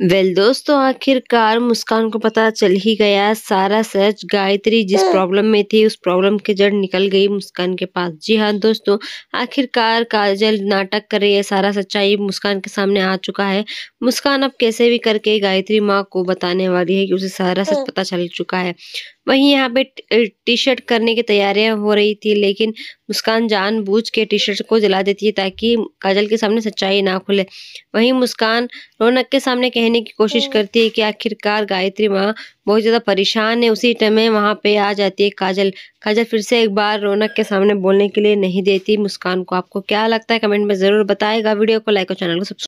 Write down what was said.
Well well, दोस्तों आखिरकार मुस्कान को पता चल ही गया सारा सच गायत्री जिस हाँ। प्रॉब्लम में थी उस प्रॉब्लम के जड़ निकल गई मुस्कान के पास जी हाँ दोस्तों आखिरकार काजल नाटक कर रही है सारा सच्चाई मुस्कान के सामने आ चुका है मुस्कान अब कैसे भी करके गायत्री माँ को बताने वाली है कि उसे सारा सच हाँ। पता चल चुका है वहीं यहाँ पे टी शर्ट करने की तैयारियां हो रही थी लेकिन मुस्कान जानबूझ के टी शर्ट को जला देती है ताकि काजल के सामने सच्चाई ना खुले वहीं मुस्कान रौनक के सामने कहने की कोशिश हम्म। करती है कि आखिरकार गायत्री माँ बहुत ज़्यादा परेशान है उसी समय वहाँ पे आ जाती है काजल काजल फिर से एक बार रौनक के सामने बोलने के लिए नहीं देती मुस्कान को आपको क्या लगता है कमेंट में ज़रूर बताएगा वीडियो को लाइक और चैनल को सब्सक्राइब